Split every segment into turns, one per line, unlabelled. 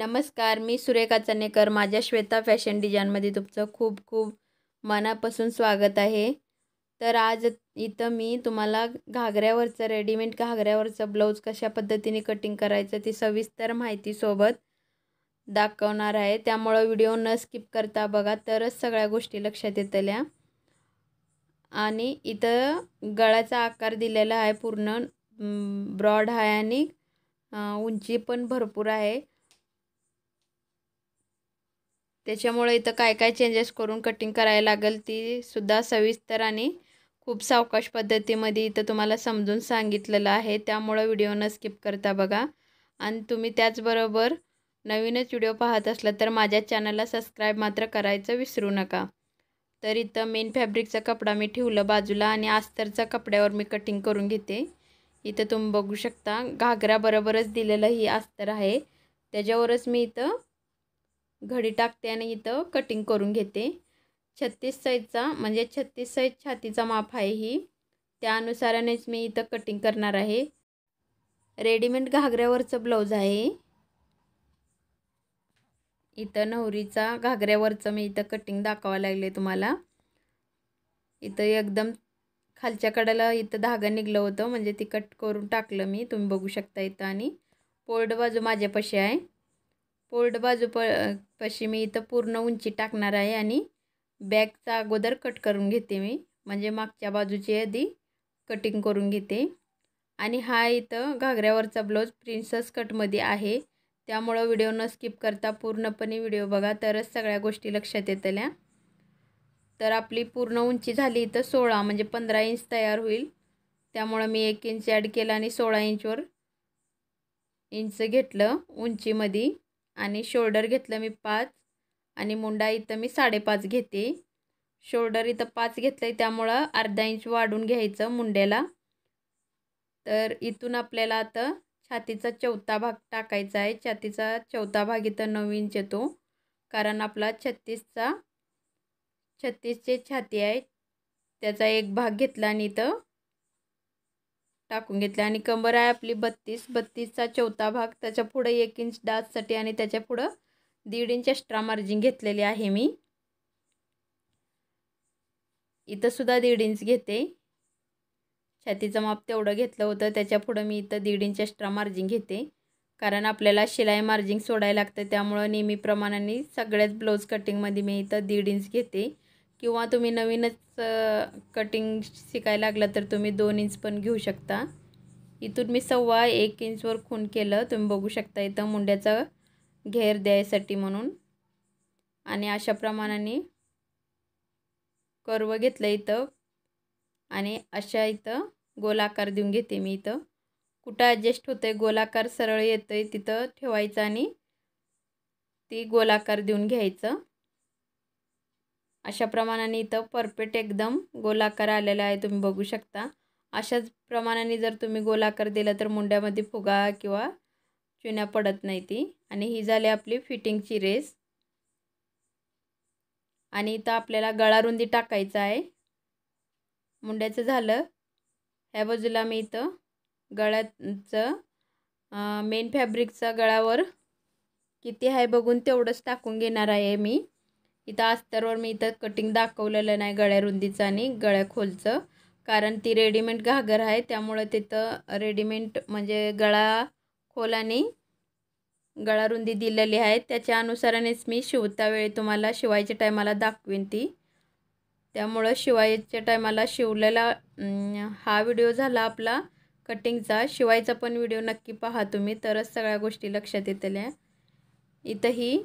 नमस्कार मी सुरेखा चनेकर माझ्या श्वेता फॅशन डिझाईनमध्ये तुमचं खूप खूप मनापासून स्वागत आहे तर आज इथं मी तुम्हाला घागऱ्यावरचं रेडीमेड घागऱ्यावरचं ब्लाऊज कशा पद्धतीने कटिंग करायचं ती सविस्तर माहितीसोबत दाखवणार आहे त्यामुळं व्हिडिओ न स्किप करता बघा तरच सगळ्या गोष्टी लक्षात येतल्या आणि इथं गळ्याचा आकार दिलेला आहे पूर्ण ब्रॉड आहे आणि उंची पण भरपूर आहे त्याच्यामुळे इथं काय काय चेंजेस करून कटिंग करायला लागेल ती सुद्धा सविस्तर आणि खूप सावकाश पद्धतीमध्ये इथं तुम्हाला समजून सांगितलेलं आहे त्यामुळं व्हिडिओनं स्किप करता बघा आणि तुम्ही त्याचबरोबर नवीनच व्हिडिओ पाहत असला तर माझ्या चॅनलला सबस्क्राईब मात्र करायचं विसरू नका तर इथं मेन फॅब्रिकचा कपडा मी ठेवलं बाजूला आणि आस्तरचा कपड्यावर मी कटिंग करून घेते इथं तुम्ही बघू शकता घागराबरोबरच दिलेलं ही अस्तर आहे त्याच्यावरच मी इथं घडी टाकते आणि इथं कटिंग करून घेते छत्तीस साईजचा म्हणजे छत्तीस साईज छातीचा माप आहे ही त्यानुसारानेच मी इथं कटिंग करणार आहे रेडीमेड घागऱ्यावरचं ब्लाऊज आहे इथं नवरीचा घागऱ्यावरचं मी इथं कटिंग दाखवावं लागले तुम्हाला इथं एकदम खालच्या कडाला इथं धागा निघलं होतं म्हणजे ती कट करून टाकलं मी तुम्ही बघू शकता इथं आणि पोर्ड बाजू माझ्यापाशी आहे फोल्ड बाजू प पशी मी इथं पूर्ण उंची टाकणार आहे आणि बॅगचा अगोदर कट करून घेते मी म्हणजे मागच्या बाजूची आधी कटिंग करून घेते आणि हा इथं घागऱ्यावरचा ब्लाऊज प्रिन्सेस कटमध्ये आहे त्यामुळं व्हिडिओ न स्किप करता पूर्णपणे व्हिडिओ बघा तरच सगळ्या गोष्टी लक्षात येतल्या तर आपली पूर्ण उंची झाली इथं सोळा म्हणजे पंधरा इंच तयार होईल त्यामुळं मी एक इंच ॲड केला आणि सोळा इंचवर इंच घेतलं उंचीमध्ये आणि शोल्डर घेतलं मी पाच आणि मुंडा इथं मी साडेपाच घेते शोल्डर इथं पाच घेतलं आहे त्यामुळं अर्धा इंच वाढून घ्यायचं मुंड्याला तर इथून आपल्याला आता छातीचा चौथा भाग टाकायचा आहे छातीचा चौथा भाग इथं नऊ इंच येतो कारण आपला छत्तीसचा छत्तीसचे छाती आहे त्याचा एक भाग घेतला आणि इथं टाकून घेतलं आणि कंबर आहे आपली बत्तीस बत्तीसचा चौथा भाग त्याच्या पुढं एक इंच डाचसाठी आणि त्याच्या पुढं दीड इंच एक्स्ट्रा मार्जिन घेतलेली आहे मी इथंसुद्धा दीड इंच घेते छातीचं माप तेवढं घेतलं होतं त्याच्या मी इथं दीड इंच एक्स्ट्रा मार्जिन घेते कारण आपल्याला शिलाई मार्जिंग सोडायला लागतं त्यामुळं नेहमीप्रमाणाने सगळ्याच ब्लाऊज कटिंगमध्ये मी इथं दीड इंच घेते किंवा तुम्ही नवीनच कटिंग शिकायला लागला तर तुम्ही दोन इंच पण घेऊ शकता इथून मी सव्वा एक इंचवर खून केलं तुम्ही बघू शकता इथं मुंड्याचा घेर द्यायसाठी म्हणून आणि अशा प्रमाणाने कर्व घेतलं इथं आणि अशा इथं गोलाकार देऊन घेते मी इथं कुठं ॲडजस्ट होतं आहे गोलाकार सरळ येतं आहे तिथं ठेवायचं आणि ती गोलाकार देऊन घ्यायचं अशा प्रमाणाने इथं परफेक्ट एकदम गोलाकार आलेला आहे तुम्ही बघू शकता अशाच प्रमाणाने जर तुम्ही गोलाकार दिला तर मुंड्यामध्ये फुगा किंवा चुन्या पडत नाही ती आणि ही झाली आपली फिटिंगची रेस आणि इथं आपल्याला गळा रुंदी टाकायचा आहे मुंड्याचं झालं ह्या बाजूला मी इथं गळ्याचं मेन फॅब्रिकचा गळावर किती आहे बघून तेवढंच टाकून घेणार आहे मी इथं अस्तरवर मी इथं कटिंग दाखवलेलं नाही गळ्या रुंदीचं आणि गळ्या खोलचं कारण ती रेडीमेड घागर आहे त्यामुळं तिथं रेडीमेड म्हणजे गळा खोल आणि गळा रुंदी दिलेली आहे त्याच्या अनुसारानेच मी शिवता वेळी तुम्हाला शिवायच्या टायमाला दाखवीन ती त्यामुळं शिवायच्या टायमाला शिवलेला हा व्हिडिओ झाला आपला कटिंगचा शिवायचा पण व्हिडिओ नक्की पहा तुम्ही तरच सगळ्या गोष्टी लक्षात येतल्या इथंही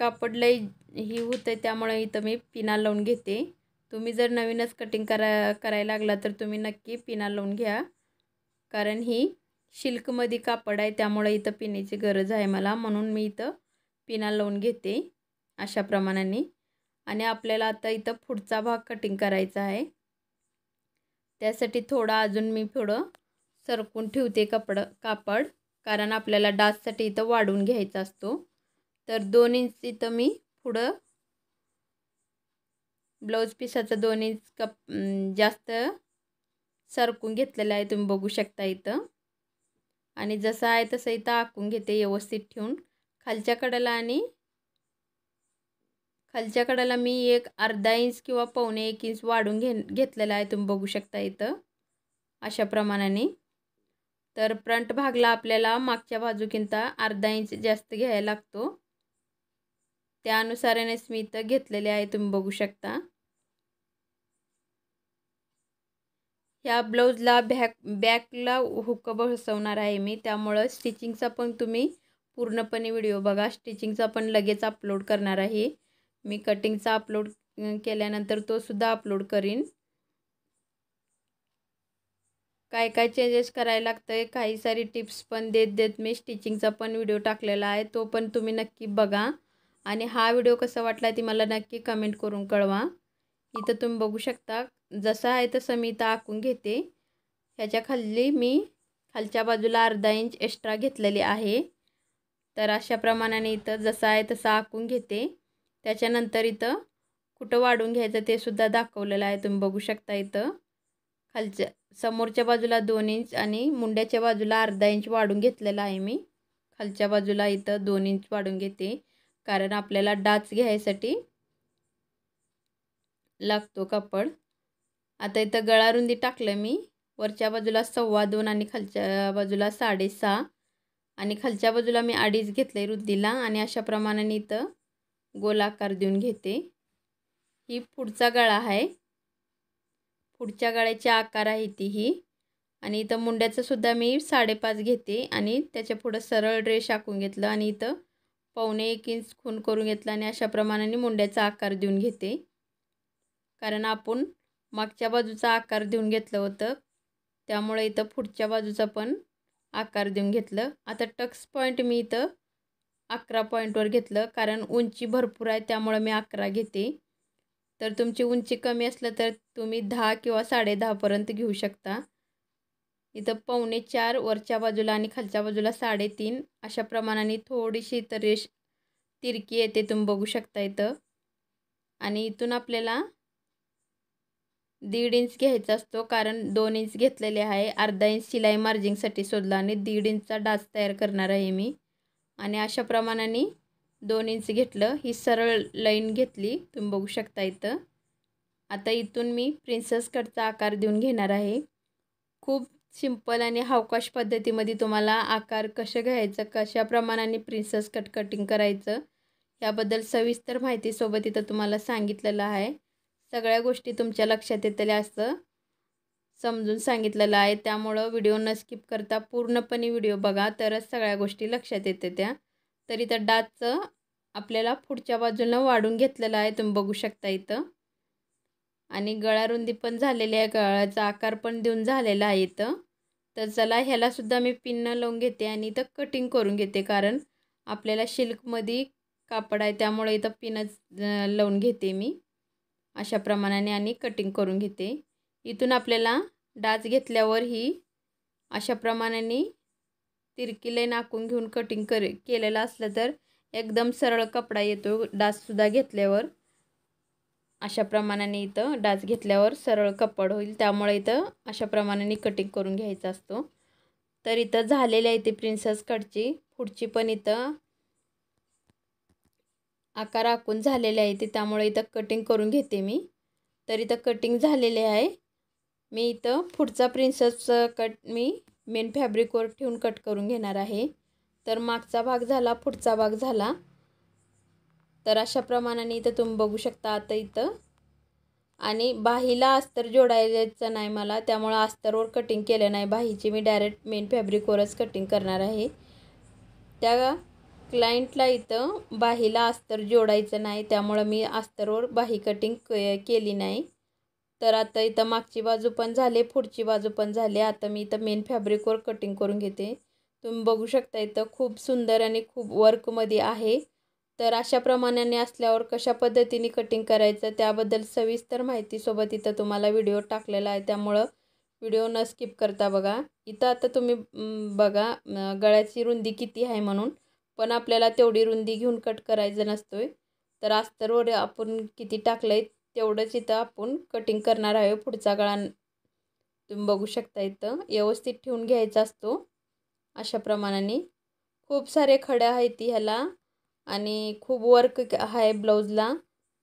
कापड लई ही होतं त्यामुळे इथं मी पिना लावून घेते तुम्ही जर नवीनच कटिंग करा करायला लागला तर तुम्ही नक्की पिना लावून घ्या कारण ही शिल्कमध्ये कापड आहे त्यामुळे इथं पिण्याची गरज आहे मला म्हणून मी इथं पिना लावून घेते अशा प्रमाणाने आणि आपल्याला आता इथं पुढचा भाग कटिंग करायचा आहे त्यासाठी थोडं अजून मी थोडं सरकून ठेवते कपडं कापड कारण आपल्याला डाससाठी इथं वाढून घ्यायचा असतो तर दोन इंच तिथं मी पुढं ब्लाऊज पिसाचा दोन इंच कप जास्त सरकून घेतलेला आहे तुम्ही बघू शकता इथं आणि जसं आहे तसं इथं आखून घेते व्यवस्थित ठेवून खालच्या कडाला आणि खालच्या कडाला मी एक अर्धा इंच किंवा पावणे एक इंच वाढून घे घेतलेला आहे तुम्ही बघू शकता इथं अशा प्रमाणाने तर फ्रंट भागला आपल्याला मागच्या बाजूकिंता अर्धा इंच जास्त घ्यायला लागतो त्या मी इथं घेतलेले आहे तुम्ही बघू शकता ह्या ब्लाऊजला बॅक बॅकला हुक बसवणार आहे मी त्यामुळं स्टिचिंगचा पण तुम्ही पूर्णपणे व्हिडिओ बघा स्टिचिंगचा पण लगेच अपलोड करणार आहे मी कटिंगचा अपलोड केल्यानंतर तो सुद्धा अपलोड करीन काय काय चेंजेस करायला लागतं आहे काही सारी टिप्स पण देत देत मी स्टिचिंगचा पण व्हिडिओ टाकलेला आहे तो पण तुम्ही नक्की बघा आणि हा व्हिडिओ कसा वाटला ती मला नक्की कमेंट करून कळवा इथं तुम्ही बघू शकता जसा आहे तसं मी इथं आखून घेते ह्याच्या खाली मी खालच्या बाजूला अर्धा इंच एक्स्ट्रा घेतलेली आहे तर अशा प्रमाणाने इथं जसं आहे तसं आखून घेते त्याच्यानंतर इथं कुठं वाढून घ्यायचं ते सुद्धा दाखवलेलं आहे तुम्ही बघू शकता इथं खालच्या समोरच्या बाजूला दोन इंच आणि मुंड्याच्या बाजूला अर्धा इंच वाढून घेतलेला आहे मी खालच्या बाजूला इथं दोन इंच वाढून घेते कारण आपल्याला डाच घ्यायसाठी लागतो कापड आता इथं गळारुंदी टाकलं मी वरच्या बाजूला सव्वा दोन आणि खालच्या बाजूला साडेसहा आणि खालच्या बाजूला मी अडीच घेतले रुंदीला आणि अशा प्रमाणाने इथं गोलाकार देऊन घेते ही पुढचा गळा आहे पुढच्या गळ्याची आकार आहे ती ही आणि इथं मुंड्याचं सुद्धा मी साडेपाच घेते आणि त्याच्या पुढं सरळ ड्रेस टाकून घेतलं आणि इथं पावणे एक इंच खून करून घेतला आणि अशा प्रमाणाने मुंड्याचा आकार देऊन घेते कारण आपण मागच्या बाजूचा आकार देऊन घेतलं होतं त्यामुळे इथं पुढच्या बाजूचा पण आकार देऊन घेतलं आता टक्स पॉईंट मी इथं अकरा पॉईंटवर घेतलं कारण उंची भरपूर आहे त्यामुळे मी अकरा घेते तर तुमची उंची कमी असलं तर तुम्ही दहा किंवा साडेदहापर्यंत घेऊ शकता इथं पावणे चार वरच्या बाजूला आणि खालच्या बाजूला साडेतीन अशा प्रमाणाने थोडीशी इथं रेश तिरकी येते तुम्ही बघू शकता इथं आणि इथून आपल्याला दीड इंच घ्यायचा असतो कारण दोन इंच घेतलेले आहे अर्धा इंच शिलाई मार्जिंगसाठी शोधला आणि दीड इंचचा डास तयार करणार आहे मी आणि अशा प्रमाणाने दोन इंच घेतलं ही सरळ लाईन घेतली तुम्ही बघू शकता इथं आता इथून मी प्रिन्सेस कटचा आकार देऊन घेणार आहे खूप सिंपल आणि हावकाश पद्धतीमध्ये तुम्हाला आकार कसं घ्यायचं कशा प्रमाणाने प्रिन्सेस कट कटिंग करायचं याबद्दल सविस्तर माहितीसोबत इथं तुम्हाला सांगितलेलं आहे सगळ्या गोष्टी तुमच्या लक्षात येतल्या असं समजून सांगितलेलं आहे त्यामुळं व्हिडिओ न स्किप करता पूर्णपणे व्हिडिओ बघा तरच सगळ्या गोष्टी लक्षात येते त्या तर इथं डाचचं आपल्याला पुढच्या बाजूनं वाढून घेतलेलं आहे तुम्ही बघू शकता इथं आणि गळारुंदी पण झालेली आहे गळाचा आकार पण देऊन झालेला आहे इथं तर चला ह्यालासुद्धा मी पिन्न लावून घेते आणि इथं कटिंग करून घेते कारण आपल्याला शिल्कमध्ये कापड आहे त्यामुळे इथं पिनं लावून घेते मी अशा प्रमाणाने आणि कटिंग करून घेते इथून आपल्याला डाच घेतल्यावर ही अशा प्रमाणाने तिरकी नाकून घेऊन कटिंग कर केलेलं असलं तर एकदम सरळ कपडा येतो डाससुद्धा घेतल्यावर अशा प्रमाणाने इथं डास घेतल्यावर सरळ कपड होईल त्यामुळे इथं अशा प्रमाणाने कटिंग करून घ्यायचा असतो तर इथं झालेल्या इथे प्रिन्सेस कटची पुढची पण इथं आकार आखून झालेले आहे ते त्यामुळे इथं कटिंग करून घेते मी तर इथं कटिंग झालेले आहे मी इथं पुढचा प्रिन्सेस कट मी मेन फॅब्रिकवर ठेवून कट करून घेणार आहे तर मागचा भाग झाला पुढचा भाग झाला तर अशा प्रमाणाने इथं तुम्ही बघू शकता आता इथं आणि बाहीला अस्तर जोडायचं नाही मला त्यामुळं अस्तरवर कटिंग केलं नाही बाहीची मी डायरेक्ट मेन फॅब्रिकवरच कटिंग करणार आहे त्या क्लायंटला इथं बाहीला अस्तर जोडायचं नाही त्यामुळं मी अस्तरवर बाही कटिंग के केली नाही तर आता इथं मागची बाजू पण झाले पुढची बाजू पण झाली आता मी इथं मेन फॅब्रिकवर कटिंग करून घेते तुम्ही बघू शकता इथं खूप सुंदर आणि खूप वर्कमध्ये आहे तर अशा प्रमाणाने असल्यावर कशा पद्धतीने कटिंग करायचं त्याबद्दल सविस्तर माहितीसोबत इथं तुम्हाला व्हिडिओ टाकलेला आहे त्यामुळं व्हिडिओ न स्किप करता बघा इथं आता तुम्ही बघा गळ्याची रुंदी किती आहे म्हणून पण आपल्याला तेवढी रुंदी घेऊन कट करायचं नसतोय तर अस्तरवर आपण किती टाकलं आहे तेवढंच इथं आपण कटिंग करणार आहे पुढचा गळा तुम्ही बघू शकता इथं व्यवस्थित ठेवून घ्यायचा असतो अशा प्रमाणाने खूप सारे खड्या आहेत ह्याला आणि खूप वर्क आहे ब्लाऊजला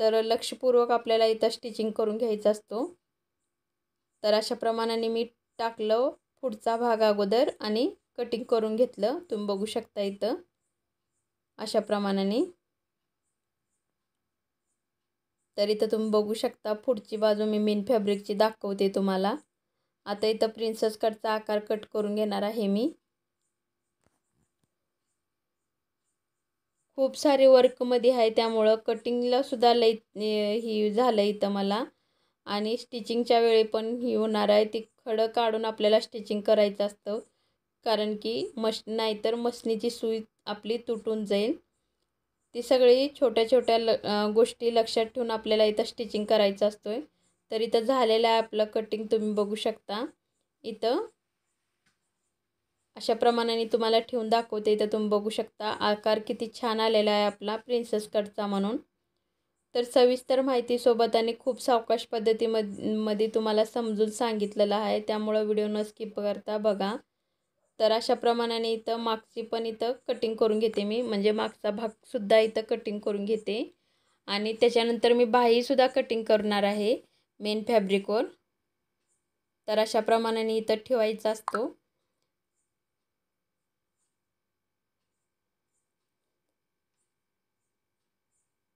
तर लक्षपूर्वक आपल्याला इथं स्टिचिंग करून घ्यायचा असतो तर अशा प्रमाणाने मी टाकलं पुढचा भाग अगोदर आणि कटिंग करून घेतलं तुम्ही बघू शकता इथं अशा प्रमाणाने तर इथं तुम्ही बघू शकता पुढची बाजू मी मेन फॅब्रिकची दाखवते तुम्हाला आता इथं प्रिन्सेस कटचा आकार कट करून घेणार आहे मी खूप सारे वर्कमध्ये आहे त्यामुळं कटिंगला सुद्धा लई ही झालं इथं मला आणि स्टिचिंगच्या वेळी पण ही होणार आहे ती खडं काढून आपल्याला स्टिचिंग करायचं असतं कारण की मश नाहीतर मशनीची सुई आपली तुटून जाईल ती सगळी छोट्या छोट्या ल गोष्टी लक्षात ठेवून आपल्याला इथं स्टिचिंग करायचं असतो आहे तर इथं झालेलं आहे आपलं कटिंग तुम्ही बघू शकता इथं अशा प्रमाणाने तुम्हाला ठेवून दाखवते इथं तुम्ही बघू शकता आकार किती छान आलेला आहे आपला प्रिन्सेस कटचा म्हणून तर सविस्तर माहितीसोबत आणि खूप सावकाश पद्धतीमध्ये तुम्हाला समजून सांगितलेलं आहे त्यामुळं व्हिडिओ न स्किप करता बघा तर अशा प्रमाणाने इथं मागची पण इथं कटिंग करून घेते मी म्हणजे मागचा भागसुद्धा इथं कटिंग करून घेते आणि त्याच्यानंतर मी बाहीसुद्धा कटिंग करणार आहे मेन फॅब्रिकवर तर अशा प्रमाणाने इथं ठेवायचा असतो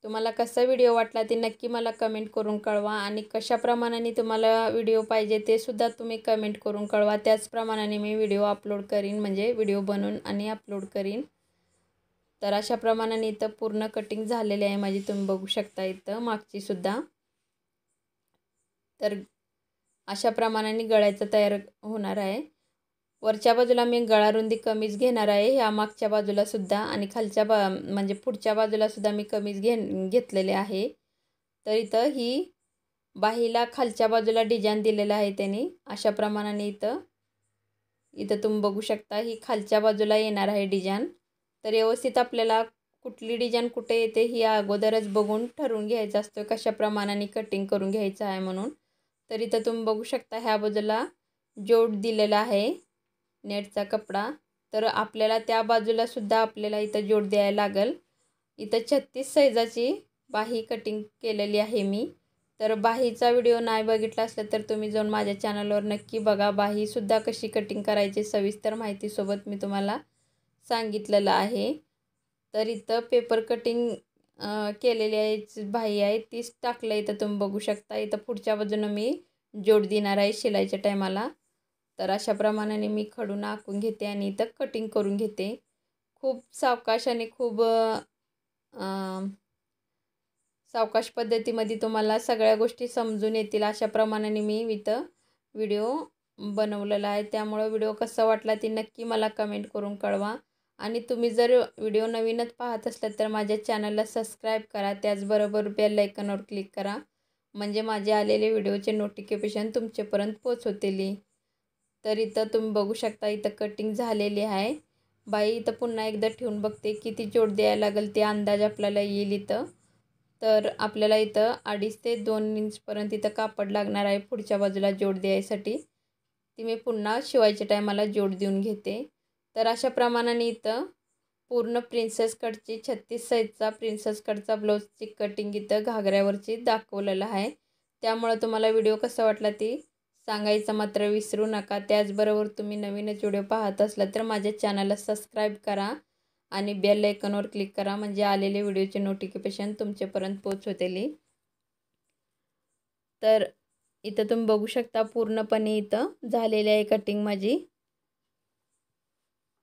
तुम्हाला कसा व्हिडिओ वाटला ते नक्की मला कमेंट करून कळवा आणि कशाप्रमाणाने तुम्हाला व्हिडिओ पाहिजे ते सुद्धा तुम्ही कमेंट करून कळवा त्याचप्रमाणाने मी व्हिडिओ अपलोड करीन म्हणजे व्हिडिओ बनवून आणि अपलोड करीन तर अशा प्रमाणाने इथं पूर्ण कटिंग झालेली आहे माझी तुम्ही बघू शकता इथं मागची सुद्धा तर अशा प्रमाणाने गळ्याचं तयार होणार आहे वरच्या बाजूला मी गळारुंदी कमीज घेणार आहे ह्या मागच्या बाजूलासुद्धा आणि खालच्या बा म्हणजे पुढच्या बाजूलासुद्धा मी कमीज घे घेतलेले आहे तर इथं ही बाहीला खालच्या बाजूला डिझाईन दिलेला आहे त्यांनी अशा प्रमाणाने इथं इथं तुम्ही बघू शकता ही खालच्या बाजूला येणार आहे डिझाईन तर व्यवस्थित आपल्याला कुठली डिझाईन कुठे येते ही अगोदरच बघून ठरवून घ्यायचं असतो कशा प्रमाणाने कटिंग करून घ्यायचं आहे म्हणून तर इथं तुम्ही बघू शकता ह्या बाजूला जोड दिलेला आहे नेटचा कपडा तर आपल्याला त्या बाजूलासुद्धा आपल्याला इथं जोड द्यायला लागेल इथं छत्तीस साईजाची बाही कटिंग केलेली आहे मी तर बाहीचा व्हिडिओ नाही बघितला असला तर तुम्ही जाऊन माझ्या चॅनलवर नक्की बघा बाहीसुद्धा कशी कटिंग करायची सविस्तर माहितीसोबत मी तुम्हाला सांगितलेलं आहे तर इथं पेपर कटिंग केलेली आहे बाही आहे तीच टाकलं इथं तुम्ही बघू शकता इथं पुढच्या बाजूनं मी जोड देणार आहे शिलाईच्या टायमाला तर अशा प्रमाणाने मी खडून आखून घेते आणि इथं कटिंग करून घेते खूप सावकाश आणि खूप सावकाश पद्धतीमध्ये तुम्हाला सगळ्या गोष्टी समजून येतील अशा प्रमाणाने मी इथं व्हिडिओ बनवलेला आहे त्यामुळं व्हिडिओ कसा वाटला ती नक्की मला कमेंट करून कळवा आणि तुम्ही जर व्हिडिओ नवीनच पाहत असलात तर माझ्या चॅनलला सबस्क्राईब करा त्याचबरोबर बेल आयकॉनवर क्लिक करा म्हणजे माझे आलेले व्हिडिओचे नोटिफिकेशन तुमच्यापर्यंत पोचवतील तर इथं तुम्ही बघू शकता इथं कटिंग झालेली आहे बाई इथं पुन्हा एकदा ठेवून बघते किती जोड द्यायला लागेल ते अंदाज आपल्याला येईल इथं तर आपल्याला इथं अडीच ते दोन इंचपर्यंत इथं कापड लागणार आहे पुढच्या बाजूला जोड द्यायसाठी ती मी पुन्हा शिवायच्या टायमाला जोड देऊन घेते तर अशा प्रमाणाने इथं पूर्ण प्रिन्सेस कटची छत्तीस साईजचा प्रिन्सेस कटचा ब्लाऊजची कटिंग इथं घागऱ्यावरची दाखवलेलं आहे त्यामुळं तुम्हाला व्हिडिओ कसा वाटला ती सांगायचं मात्र विसरू नका त्याचबरोबर तुम्ही नवीनच व्हिडिओ पाहत असला तर माझ्या चॅनलला सबस्क्राईब करा आणि बेल आयकॉनवर क्लिक करा म्हणजे आलेले व्हिडिओचे नोटिफिकेशन तुमच्यापर्यंत पोचवतेली तर इथं तुम्ही बघू शकता पूर्णपणे इथं झालेली आहे कटिंग माझी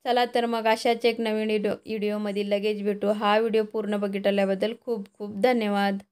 चला तर मग अशाच एक नवीन व्हिडिओ व्हिडिओमध्ये लगेच भेटू हा व्हिडिओ पूर्ण बघितल्याबद्दल खूप खूप धन्यवाद